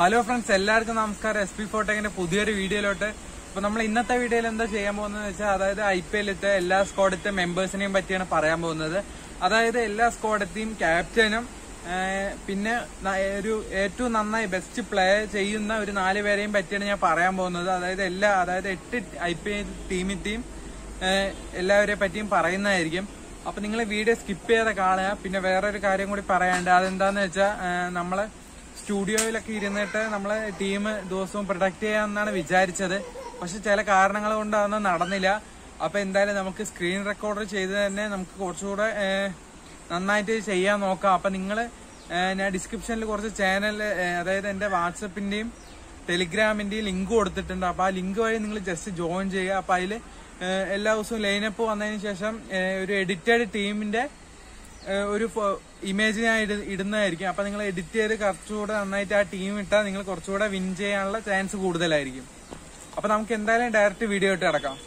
hello friends എല്ലാവർക്കും നമസ്കാരം S P ഫോട്ടോക്കിന്റെ പുതിയൊരു വീഡിയോയിലോട്ട് ഇപ്പൊ നമ്മൾ ഇന്നത്തെ വീഡിയോയിൽ എന്താ ചെയ്യാൻ പോകുന്നത് വെച്ചാൽ അതായത് ഐ പി എല്ലിത്തെ എല്ലാ സ്ക്വാഡത്തെ മെമ്പേഴ്സിനെയും പറ്റിയാണ് പറയാൻ പോകുന്നത് അതായത് എല്ലാ സ്ക്വാഡത്തെയും ക്യാപ്റ്റനും പിന്നെ ഒരു ഏറ്റവും നന്നായി ബെസ്റ്റ് പ്ലേ ചെയ്യുന്ന ഒരു നാല് പേരെയും പറ്റിയാണ് ഞാൻ പറയാൻ പോകുന്നത് അതായത് എല്ലാ അതായത് എട്ട് ഐ പി എൽ ടീമിന്റെയും എല്ലാവരെ പറ്റിയും പറയുന്നതായിരിക്കും അപ്പൊ നിങ്ങൾ വീഡിയോ സ്കിപ്പ് ചെയ്ത കാണുക പിന്നെ വേറൊരു കാര്യം കൂടി പറയാണ്ട് അതെന്താന്ന് വെച്ചാൽ നമ്മള് സ്റ്റുഡിയോയിലൊക്കെ ഇരുന്നിട്ട് നമ്മള് ടീം ദിവസവും പ്രൊഡക്റ്റ് ചെയ്യാന്നാണ് വിചാരിച്ചത് പക്ഷെ ചില കാരണങ്ങൾ കൊണ്ട് അതൊന്നും നടന്നില്ല അപ്പൊ എന്തായാലും നമുക്ക് സ്ക്രീൻ റെക്കോർഡർ ചെയ്ത് തന്നെ നമുക്ക് കുറച്ചുകൂടെ നന്നായിട്ട് ചെയ്യാൻ നോക്കാം അപ്പൊ നിങ്ങൾ ഞാൻ ഡിസ്ക്രിപ്ഷനിൽ കുറച്ച് ചാനൽ അതായത് എൻ്റെ വാട്സപ്പിന്റെയും ടെലിഗ്രാമിന്റെയും ലിങ്ക് കൊടുത്തിട്ടുണ്ട് അപ്പൊ ആ ലിങ്ക് വഴി നിങ്ങൾ ജസ്റ്റ് ജോയിൻ ചെയ്യുക അപ്പൊ അതിൽ എല്ലാ ദിവസവും ലൈനപ്പ് വന്നതിന് ശേഷം ഒരു എഡിറ്റഡ് ടീമിന്റെ ഒരു ഇമേജ് ഞാൻ ഇടുന്നതായിരിക്കും അപ്പൊ നിങ്ങൾ എഡിറ്റ് ചെയ്ത് കുറച്ചുകൂടെ നന്നായിട്ട് ആ ടീം ഇട്ടാൽ നിങ്ങൾ കുറച്ചുകൂടെ വിൻ ചെയ്യാനുള്ള ചാൻസ് കൂടുതലായിരിക്കും അപ്പൊ നമുക്ക് എന്തായാലും ഡയറക്റ്റ് വീഡിയോ ഇട്ട് കിടക്കാം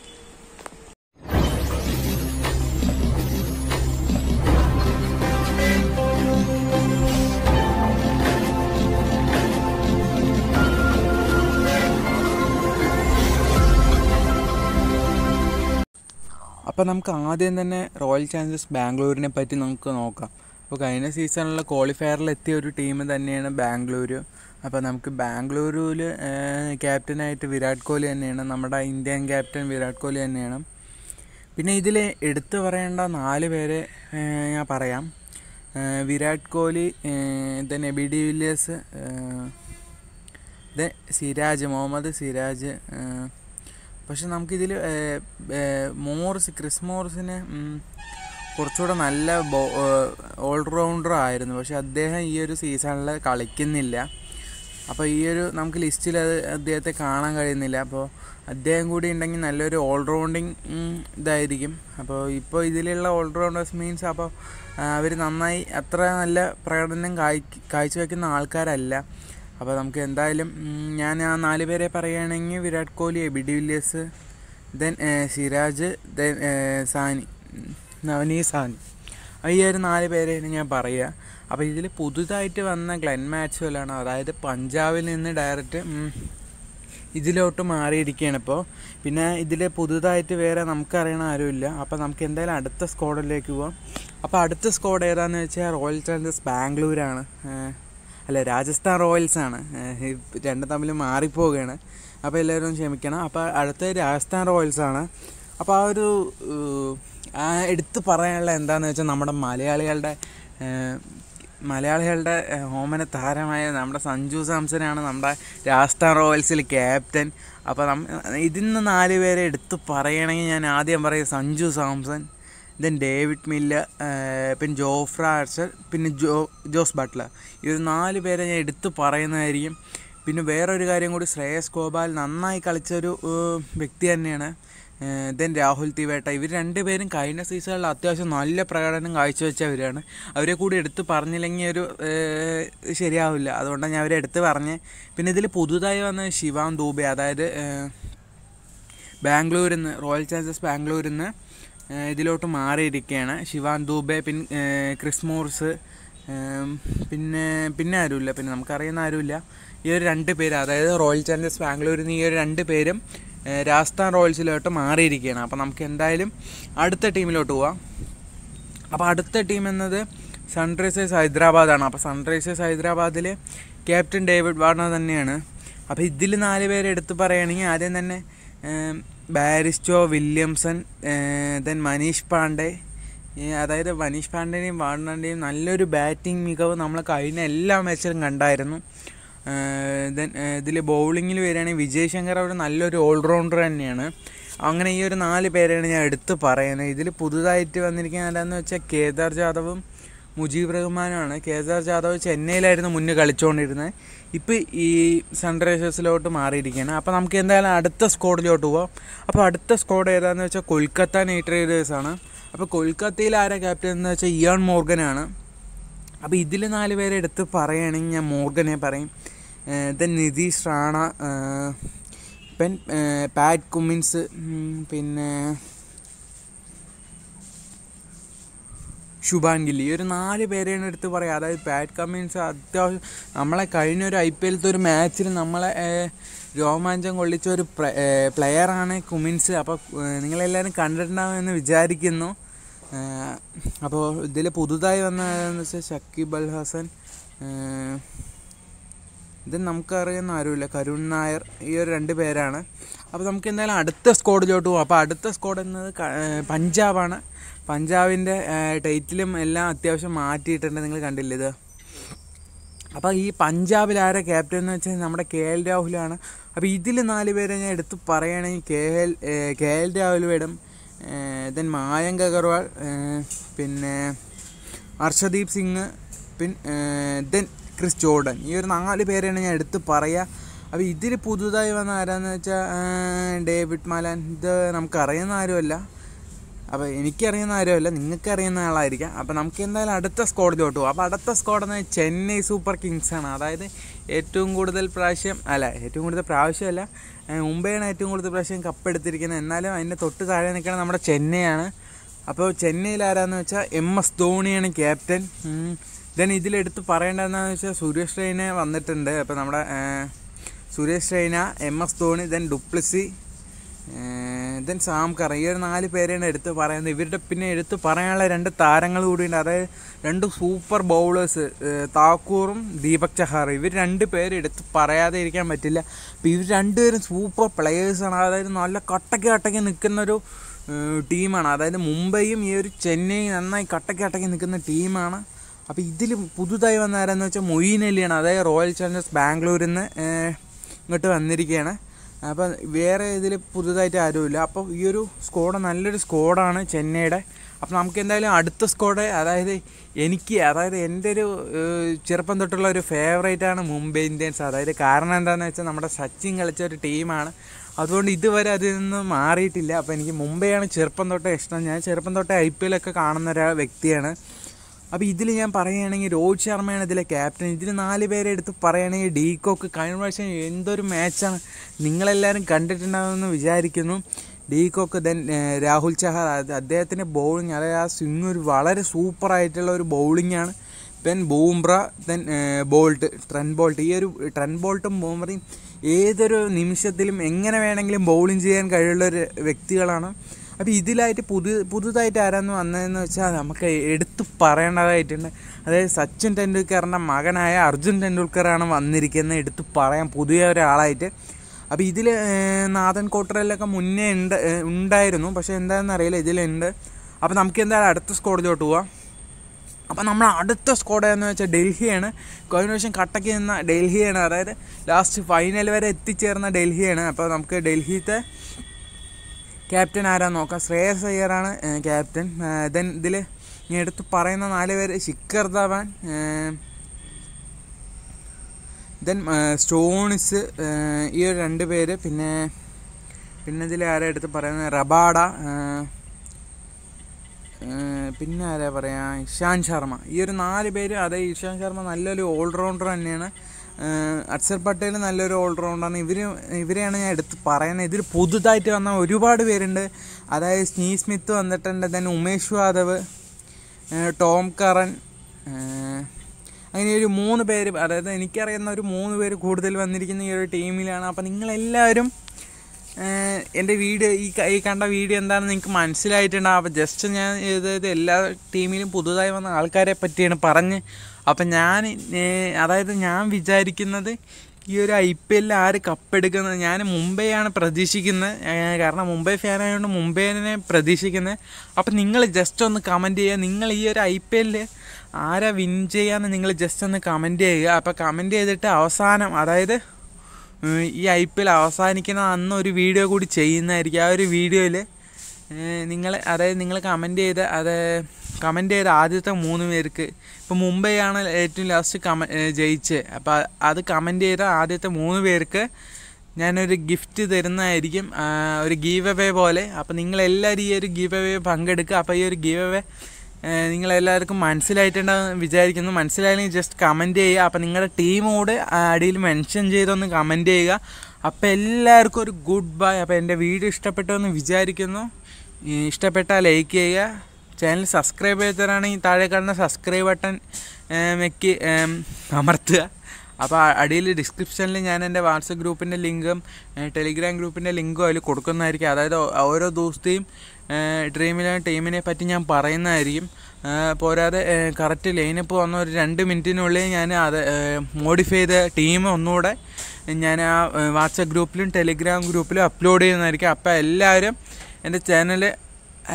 അപ്പോൾ നമുക്ക് ആദ്യം തന്നെ റോയൽ ചാലഞ്ചേഴ്സ് ബാംഗ്ലൂരിനെ പറ്റി നമുക്ക് നോക്കാം അപ്പോൾ കഴിഞ്ഞ സീസണിൽ ക്വാളിഫയറിൽ എത്തിയ ഒരു ടീം തന്നെയാണ് ബാംഗ്ലൂർ അപ്പോൾ നമുക്ക് ബാംഗ്ലൂരിൽ ക്യാപ്റ്റനായിട്ട് വിരാട് കോഹ്ലി തന്നെയാണ് നമ്മുടെ ഇന്ത്യൻ ക്യാപ്റ്റൻ വിരാട് കോഹ്ലി തന്നെയാണ് പിന്നെ ഇതിൽ എടുത്തു പറയേണ്ട നാല് പേരെ ഞാൻ പറയാം Virat Kohli then AB de Villiers then Siraj Mohammed Siraj പക്ഷെ നമുക്കിതിൽ മോറിസ് ക്രിസ് മോറിസിന് കുറച്ചുകൂടെ നല്ല ബോ ഓൾറൗണ്ടർ ആയിരുന്നു പക്ഷെ അദ്ദേഹം ഈ ഒരു സീസണിൽ കളിക്കുന്നില്ല അപ്പോൾ ഈ ഒരു നമുക്ക് ലിസ്റ്റിൽ അത് അദ്ദേഹത്തെ കാണാൻ കഴിയുന്നില്ല അപ്പോൾ അദ്ദേഹം കൂടി ഉണ്ടെങ്കിൽ നല്ലൊരു ഓൾറൗണ്ടിങ് ഇതായിരിക്കും അപ്പോൾ ഇപ്പോൾ ഇതിലുള്ള ഓൾറൗണ്ടേഴ്സ് മീൻസ് അപ്പോൾ അവർ നന്നായി അത്ര നല്ല പ്രകടനം കാഴ്ച കാഴ്ചവെക്കുന്ന ആൾക്കാരല്ല അപ്പോൾ നമുക്ക് എന്തായാലും ഞാൻ ആ നാല് പേരെ പറയുകയാണെങ്കിൽ Virat Kohli AB de Villiers then Siraj then Saini നവനീ സാനി ഈ ഒരു നാല് പേരെയാണ് ഞാൻ പറയുക അപ്പോൾ ഇതിൽ പുതുതായിട്ട് വന്ന ഗ്ലെൻ മാക്സ്വെല്ലാണ് അതായത് പഞ്ചാബിൽ നിന്ന് ഡയറക്റ്റ് ഇതിലോട്ട് മാറിയിരിക്കുകയാണ് ഇപ്പോൾ പിന്നെ ഇതിൽ പുതുതായിട്ട് വേറെ നമുക്കറിയണ ആരുമില്ല അപ്പോൾ നമുക്ക് എന്തായാലും അടുത്ത സ്ക്വാഡിലേക്ക് പോവാം അപ്പോൾ അടുത്ത സ്ക്വാഡ് ഏതാണെന്ന് വെച്ചാൽ റോയൽ ചാലഞ്ചേഴ്സ് ബാംഗ്ലൂരാണ് അല്ല രാജസ്ഥാൻ റോയൽസാണ് രണ്ടും തമ്മിൽ മാറിപ്പോവുകയാണ് അപ്പോൾ എല്ലാവരും ക്ഷമിക്കണം അപ്പോൾ അടുത്ത രാജസ്ഥാൻ റോയൽസാണ് അപ്പോൾ ആ ഒരു എടുത്തു പറയാനുള്ള എന്താണെന്ന് വെച്ചാൽ നമ്മുടെ മലയാളികളുടെ മലയാളികളുടെ ഹോമന താരമായ നമ്മുടെ സഞ്ജു സാംസനാണ് നമ്മുടെ രാജസ്ഥാൻ റോയൽസിൽ ക്യാപ്റ്റൻ അപ്പോൾ നം ഇതിൽ നിന്ന് നാല് പേരെ എടുത്തു പറയണമെങ്കിൽ ഞാൻ ആദ്യം പറയും Sanju Samson then David Miller പിന്നെ ജോഫ്ര ആർച്ചർ പിന്നെ ജോ ജോസ് ബട്ട്ലർ ഇത് നാല് പേരെ ഞാൻ എടുത്തു പറയുന്നതായിരിക്കും പിന്നെ വേറൊരു കാര്യം കൂടി ശ്രേയസ് ഗോപാൽ നന്നായി കളിച്ച ഒരു വ്യക്തി തന്നെയാണ് ദെൻ രാഹുൽ തിവേട്ട ഇവർ രണ്ടുപേരും കഴിഞ്ഞ സീസണിൽ അത്യാവശ്യം നല്ല പ്രകടനം കാഴ്ചവെച്ചവരാണ് അവരെ കൂടി എടുത്ത് പറഞ്ഞില്ലെങ്കിൽ ഒരു ശരിയാവില്ല അതുകൊണ്ടാണ് ഞാൻ അവരെ എടുത്ത് പറഞ്ഞ് പിന്നെ ഇതിൽ പുതുതായി വന്ന ശിവാം ദൂബെ അതായത് ബാംഗ്ലൂരിൽ നിന്ന് റോയൽ ചാലഞ്ചേഴ്സ് ബാംഗ്ലൂരിൽ നിന്ന് ഇതിലോട്ട് മാറിയിരിക്കുകയാണ് ശിവാൻ ദൂബെ പിൻ ക്രിസ് പിന്നെ പിന്നെ ആരുമില്ല പിന്നെ നമുക്കറിയുന്ന ആരുമില്ല ഈ ഒരു രണ്ട് പേര് അതായത് റോയൽ ചാലഞ്ചേഴ്സ് ബാംഗ്ലൂരിൽ നിന്ന് ഈ ഒരു രണ്ട് പേരും രാജസ്ഥാൻ റോയൽസിലോട്ട് മാറിയിരിക്കുകയാണ് അപ്പോൾ നമുക്ക് എന്തായാലും അടുത്ത ടീമിലോട്ട് പോവാം അപ്പോൾ അടുത്ത ടീം എന്നത് സൺറൈസേഴ്സ് ഹൈദരാബാദാണ് അപ്പോൾ സൺറൈസേഴ്സ് ഹൈദരാബാദിൽ ക്യാപ്റ്റൻ ഡേവിഡ് വാർണർ തന്നെയാണ് അപ്പോൾ ഇതിൽ നാല് പേരെ എടുത്ത് പറയുകയാണെങ്കിൽ ആദ്യം തന്നെ Bairstow Williamson then Manish Pande അതായത് മനീഷ് പാണ്ഡെയും വാർണറിൻ്റെയും നല്ലൊരു ബാറ്റിംഗ് മികവ് നമ്മൾ കഴിഞ്ഞ എല്ലാ മാച്ചിലും കണ്ടായിരുന്നു ദെൻ ഇതിൽ ബൗളിങ്ങിൽ വരികയാണെങ്കിൽ വിജയ് ശങ്കർ അവർ നല്ലൊരു ഓൾറൗണ്ടർ തന്നെയാണ് അങ്ങനെ ഈ ഒരു നാല് പേരാണ് ഞാൻ എടുത്ത് പറയുന്നത് ഇതിൽ പുതുതായിട്ട് എന്താണെന്ന് വെച്ചാൽ കേദാർ ജാദവും മുജീബ് റഹ്മാനാണ് കെ എസ് ആർ ജാദവ് ചെന്നൈയിലായിരുന്നു മുന്നേ കളിച്ചുകൊണ്ടിരുന്നത് ഇപ്പോൾ ഈ സൺറൈസേഴ്സിലോട്ട് മാറിയിരിക്കുകയാണ് അപ്പോൾ നമുക്ക് എന്തായാലും അടുത്ത സ്ക്വാഡിലോട്ട് പോവാം അപ്പോൾ അടുത്ത സ്ക്വാഡ് ഏതാണെന്ന് വെച്ചാൽ കൊൽക്കത്ത നൈറ്റ് റൈഡേഴ്സാണ് അപ്പോൾ കൊൽക്കത്തയിൽ ആരാ ക്യാപ്റ്റൻ എന്ന് വെച്ചാൽ ഇയാൺ മോർഗനാണ് അപ്പോൾ ഇതിൽ നാല് പേരെ എടുത്ത് പറയുകയാണെങ്കിൽ ഞാൻ മോർഗനെ പറയും ദൻ നിതീഷ് റാണ പെൻ പാറ്റ് കുമ്മിൻസ് പിന്നെ ശുഭാൻ ഗില്ലി ഈ ഒരു നാല് പേരെയാണ് എടുത്ത് പറയുക അതായത് പാറ്റ് കമ്മിൻസ് അത്യാവശ്യം നമ്മളെ കഴിഞ്ഞ ഒരു ഐ പി എല്ലത്തെ ഒരു മാച്ചിൽ നമ്മളെ രോമാഞ്ചം കൊള്ളിച്ച ഒരു പ്ലെയറാണ് കുമിൻസ് അപ്പോൾ നിങ്ങളെല്ലാവരും എന്ന് വിചാരിക്കുന്നു അപ്പോൾ ഇതിൽ പുതുതായി വന്ന വെച്ചാൽ ഷക്കീബ് അൽ ഹസൻ ഇത് നമുക്കറിയുന്ന ആരുമില്ല കരുൺ നായർ ഈ ഒരു രണ്ട് പേരാണ് അപ്പോൾ നമുക്ക് എന്തായാലും അടുത്ത സ്ക്വാഡിലോട്ട് പോകാം അപ്പോൾ അടുത്ത സ്ക്വാഡ് എന്നത് പഞ്ചാബാണ് പഞ്ചാബിൻ്റെ ടൈറ്റിലും എല്ലാം അത്യാവശ്യം മാറ്റിയിട്ടുണ്ട് നിങ്ങൾ കണ്ടില്ലേ ഇത് അപ്പോൾ ഈ പഞ്ചാബിൽ ആരെ ക്യാപ്റ്റൻ എന്ന് വെച്ചാൽ നമ്മുടെ കെ എൽ രാഹുലാണ് അപ്പോൾ ഇതിൽ നാല് പേരെ ഞാൻ എടുത്ത് പറയുകയാണെങ്കിൽ K L K L Rahul വേടും ദെൻ മായങ്ക് അഗർവാൾ പിന്നെ ഹർഷദീപ് സിംഗ് പിന്നെ ദെൻ ക്രിസ് ജോർഡൻ ഈ ഒരു നാല് പേരെയാണ് ഞാൻ എടുത്ത് പറയുക അപ്പോൾ ഇതിൽ പുതുതായി വന്ന ആരാന്ന് വെച്ചാൽ ഡേവിഡ് മാലാൻ ഇത് നമുക്കറിയുന്ന ആരുമല്ല അപ്പോൾ എനിക്കറിയുന്ന ആരുമല്ല നിങ്ങൾക്ക് അറിയുന്ന ആളായിരിക്കാം അപ്പോൾ നമുക്ക് എന്തായാലും അടുത്ത സ്ക്വാഡിലോട്ട് പോകും അപ്പോൾ അടുത്ത സ്ക്വാഡ് എന്ന് ചെന്നൈ സൂപ്പർ കിങ്സ് ആണ് അതായത് ഏറ്റവും കൂടുതൽ പ്രാവശ്യം അല്ല ഏറ്റവും കൂടുതൽ പ്രാവശ്യമല്ല മുംബൈയാണ് ഏറ്റവും കൂടുതൽ പ്രാവശ്യം കപ്പെടുത്തിരിക്കുന്നത് എന്നാലും അതിൻ്റെ തൊട്ട് താഴെ നിൽക്കുന്നത് നമ്മുടെ ചെന്നൈയാണ് അപ്പോൾ ചെന്നൈയിൽ ആരാന്ന് വെച്ചാൽ എം എസ് ധോണിയാണ് ക്യാപ്റ്റൻ ദെൻ ഇതിലെടുത്ത് പറയേണ്ടതെന്ന് വെച്ചാൽ സുരേഷ് റെയ്ന വന്നിട്ടുണ്ട് അപ്പോൾ നമ്മുടെ Suresh Raina M S Dhoni then du Plessis then Sam Curran ഈ ഒരു നാല് പേരെയാണ് എടുത്ത് പറയുന്നത് ഇവരുടെ പിന്നെ എടുത്ത് പറയാനുള്ള രണ്ട് താരങ്ങൾ കൂടിയുണ്ട് അതായത് രണ്ട് സൂപ്പർ ബൗളേഴ്സ് താക്കൂറും ദീപക് ചഹാറും ഇവർ രണ്ട് പേര് എടുത്ത് പറയാതെ ഇരിക്കാൻ പറ്റില്ല അപ്പോൾ ഇവർ രണ്ടുപേരും സൂപ്പർ പ്ലെയേഴ്സാണ് അതായത് നല്ല കട്ടയ്ക്ക് കട്ടയ്ക്ക് നിൽക്കുന്നൊരു ടീമാണ് അതായത് മുംബൈയും ഈ ഒരു ചെന്നൈയും നന്നായി കട്ടയ്ക്ക് കട്ടയ്ക്ക് നിൽക്കുന്ന ടീമാണ് അപ്പോൾ ഇതിൽ പുതുതായി വന്ന ആരാന്ന് വെച്ചാൽ മൊയ്യീൻ അലിയാണ് അതായത് റോയൽ ചലഞ്ചേഴ്സ് ബാംഗ്ലൂരിൽ നിന്ന് ഇങ്ങോട്ട് വന്നിരിക്കുകയാണ് അപ്പോൾ വേറെ ഇതിൽ പുതുതായിട്ട് ആരുമില്ല അപ്പോൾ ഈ ഒരു സ്ക്വാഡ് നല്ലൊരു സ്കോഡാണ് ചെന്നൈയുടെ അപ്പോൾ നമുക്ക് എന്തായാലും അടുത്ത സ്ക്വാഡ് അതായത് എനിക്ക് അതായത് എൻ്റെ ഒരു ചെറുപ്പം തൊട്ടുള്ള ഒരു ഫേവറേറ്റാണ് മുംബൈ ഇന്ത്യൻസ് അതായത് കാരണം എന്താണെന്ന് വെച്ചാൽ നമ്മുടെ സച്ചിൻ കളിച്ച ഒരു ടീമാണ് അതുകൊണ്ട് ഇതുവരെ അതിൽ നിന്ന് മാറിയിട്ടില്ല അപ്പോൾ എനിക്ക് മുംബൈയാണ് ചെറുപ്പം തൊട്ടേ ഇഷ്ടം ഞാൻ ചെറുപ്പം തൊട്ടേ ഐ പി ഒക്കെ കാണുന്ന ഒരു വ്യക്തിയാണ് അപ്പോൾ ഇതിൽ ഞാൻ പറയുകയാണെങ്കിൽ രോഹിത് ശർമ്മയാണ് ഇതിലെ ക്യാപ്റ്റൻ ഇതിൽ നാല് പേരെ എടുത്ത് പറയുകയാണെങ്കിൽ ഡീകോക്ക് കഴിഞ്ഞ പ്രാവശ്യം എന്തൊരു മാച്ചാണ് നിങ്ങളെല്ലാവരും കണ്ടിട്ടുണ്ടാകുമെന്ന് വിചാരിക്കുന്നു ഡീകോക്ക് ദെൻ രാഹുൽ ചഹർ അദ്ദേഹത്തിൻ്റെ ബൗളിംഗ് അതായത് ആ സ്വിങ് ഒരു വളരെ സൂപ്പറായിട്ടുള്ള ഒരു ബൗളിംഗാണ് then Bumrah then Boult Trent Boult ഈ ഒരു ട്രെൻ ബോൾട്ടും ബൂംബ്രയും ഏതൊരു നിമിഷത്തിലും എങ്ങനെ വേണമെങ്കിലും ബൗളിംഗ് ചെയ്യാൻ കഴിവുള്ള ഒരു വ്യക്തികളാണ് അപ്പോൾ ഇതിലായിട്ട് പുതിയ പുതുതായിട്ട് ആരാന്ന് വന്നതെന്ന് വെച്ചാൽ നമുക്ക് എടുത്തു പറയേണ്ടതായിട്ടുണ്ട് അതായത് സച്ചിൻ ടെണ്ടുൽക്കറിൻ്റെ മകനായ അർജുൻ ടെണ്ടുൽക്കറാണ് വന്നിരിക്കുന്നത് എടുത്തു പറയാൻ പുതിയ ഒരാളായിട്ട് അപ്പോൾ ഇതിൽ നാഥൻ കോട്ടറയിലൊക്കെ മുന്നേ ഉണ്ട് ഉണ്ടായിരുന്നു പക്ഷേ എന്താണെന്ന് അറിയില്ല ഇതിലുണ്ട് അപ്പോൾ നമുക്ക് എന്തായാലും അടുത്ത സ്കോഡിലോട്ട് പോവാം അപ്പോൾ നമ്മൾ അടുത്ത സ്ക്വാഡ് എന്ന് വെച്ചാൽ ഡൽഹിയാണ് കഴിഞ്ഞ പ്രാവശ്യം കട്ടക്ക് നിന്ന ഡൽഹിയാണ് അതായത് ലാസ്റ്റ് ഫൈനൽ വരെ എത്തിച്ചേർന്ന ഡൽഹിയാണ് അപ്പോൾ നമുക്ക് ഡൽഹിയിലത്തെ ക്യാപ്റ്റൻ ആരാന്ന് നോക്കാം ശ്രേയസ് അയ്യറാണ് ക്യാപ്റ്റൻ ദെൻ ഇതിൽ എടുത്ത് പറയുന്ന നാല് പേര് ശിഖർ ധവാൻ ദെൻ സ്റ്റോണിസ് ഈ ഒരു രണ്ട് പേര് പിന്നെ പിന്നെ ഇതിൽ ആരാ എടുത്ത് പറയുന്നത് റബാഡ പിന്നെ ആരാ പറയുക ഇഷാന്ത് ശർമ്മ ഈ ഒരു നാല് പേര് അതെ ഇഷാന്ത് ശർമ്മ നല്ലൊരു ഓൾറൗണ്ടർ തന്നെയാണ് അക്ഷർ പട്ടേൽ നല്ലൊരു ഓൾറൗണ്ടാണ് ഇവർ ഇവരെയാണ് ഞാൻ എടുത്ത് പറയുന്നത് ഇതിൽ പുതുതായിട്ട് വന്ന ഒരുപാട് പേരുണ്ട് അതായത് സ്നീ സ്മിത്ത് വന്നിട്ടുണ്ട് then Umesh Yadav Tom Curran അങ്ങനെ ഒരു മൂന്ന് പേര് അതായത് എനിക്കറിയുന്ന ഒരു മൂന്ന് പേര് കൂടുതൽ വന്നിരിക്കുന്ന ഈ ഒരു ടീമിലാണ് അപ്പോൾ നിങ്ങളെല്ലാവരും എൻ്റെ വീഡിയോ ഈ ഈ കണ്ട വീഡിയോ എന്താണെന്ന് നിങ്ങൾക്ക് മനസ്സിലായിട്ടുണ്ടാവും അപ്പോൾ ജസ്റ്റ് ഞാൻ ചെയ്തത് എല്ലാ ടീമിലും പുതുതായി വന്ന ആൾക്കാരെ പറ്റിയാണ് പറഞ്ഞ് അപ്പം ഞാൻ അതായത് ഞാൻ വിചാരിക്കുന്നത് ഈ ഒരു ഐ പി എല്ലിൽ ആര് കപ്പെടുക്കുന്നത് ഞാൻ മുംബൈയാണ് പ്രതീക്ഷിക്കുന്നത് കാരണം മുംബൈ ഫാനായതുകൊണ്ട് മുംബൈനെ പ്രതീക്ഷിക്കുന്നത് അപ്പം നിങ്ങൾ ജസ്റ്റ് ഒന്ന് കമൻറ്റ് ചെയ്യുക നിങ്ങൾ ഈ ഒരു ഐ പി എല്ലിൽ ആരാ വിൻ ചെയ്യാമെന്ന് നിങ്ങൾ ജസ്റ്റ് ഒന്ന് കമൻറ്റ് ചെയ്യുക അപ്പോൾ കമൻറ്റ് ചെയ്തിട്ട് അവസാനം അതായത് ഈ ഐ പി എൽ അവസാനിക്കുന്ന അന്ന് ഒരു വീഡിയോ കൂടി ചെയ്യുന്നതായിരിക്കും ആ ഒരു വീഡിയോയിൽ നിങ്ങൾ അതായത് നിങ്ങൾ കമൻറ്റ് ചെയ്ത് അത് കമൻ്റ് ചെയ്ത ആദ്യത്തെ മൂന്ന് പേർക്ക് ഇപ്പോൾ മുംബൈ ആണ് ഏറ്റവും ലാസ്റ്റ് കമ ജയിച്ച് അപ്പോൾ അത് കമൻ്റ് ചെയ്ത ആദ്യത്തെ മൂന്ന് പേർക്ക് ഞാനൊരു ഗിഫ്റ്റ് തരുന്നതായിരിക്കും ഒരു ഗീവ് അവേ പോലെ അപ്പോൾ നിങ്ങളെല്ലാവരും ഈ ഒരു ഗീവ് അവേ പങ്കെടുക്കുക അപ്പോൾ ഈ ഒരു ഗീവ് അവേ നിങ്ങളെല്ലാവർക്കും മനസ്സിലായിട്ടുണ്ടാകും വിചാരിക്കുന്നു മനസ്സിലായാലും ജസ്റ്റ് കമൻറ്റ് ചെയ്യുക അപ്പോൾ നിങ്ങളുടെ ടീമോട് അടിയിൽ മെൻഷൻ ചെയ്തൊന്ന് കമൻറ്റ് ചെയ്യുക അപ്പോൾ എല്ലാവർക്കും ഒരു ഗുഡ് ബൈ അപ്പോൾ എൻ്റെ വീഡിയോ ഇഷ്ടപ്പെട്ടോ എന്ന് വിചാരിക്കുന്നു ഇഷ്ടപ്പെട്ടാൽ ലൈക്ക് ചെയ്യുക ചാനൽ സബ്സ്ക്രൈബ് ചെയ്തവരാണെങ്കിൽ താഴെ കാണുന്ന സബ്സ്ക്രൈബ് ബട്ടൺ മെക്കി അമർത്തുക അപ്പോൾ അടിയിൽ ഡിസ്ക്രിപ്ഷനിൽ ഞാൻ എൻ്റെ വാട്സപ്പ് ഗ്രൂപ്പിൻ്റെ ലിങ്കും ടെലിഗ്രാം ഗ്രൂപ്പിൻ്റെ ലിങ്കും അതിൽ കൊടുക്കുന്നതായിരിക്കും അതായത് ഓരോ ദിവസത്തെയും ഡ്രീമിലെ ടീമിനെ പറ്റി ഞാൻ പറയുന്നതായിരിക്കും പോരാതെ കറക്റ്റ് ലൈനപ്പ് വന്ന ഒരു രണ്ട് മിനിറ്റിനുള്ളിൽ ഞാൻ അത് മോഡിഫൈ ചെയ്ത ടീം ഒന്നുകൂടെ ഞാൻ ആ വാട്സപ്പ് ഗ്രൂപ്പിലും ടെലിഗ്രാം ഗ്രൂപ്പിലും അപ്ലോഡ് ചെയ്യുന്നതായിരിക്കും അപ്പോൾ എല്ലാവരും എൻ്റെ ചാനൽ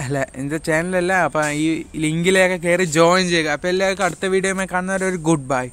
അല്ല എൻ്റെ ചാനലല്ല അപ്പം ഈ ലിങ്കിലേക്ക് കയറി ജോയിൻ ചെയ്യുക അപ്പോൾ എല്ലാവർക്കും അടുത്ത വീഡിയോ കാണുന്നവരെ ഒരു ഗുഡ് ബൈ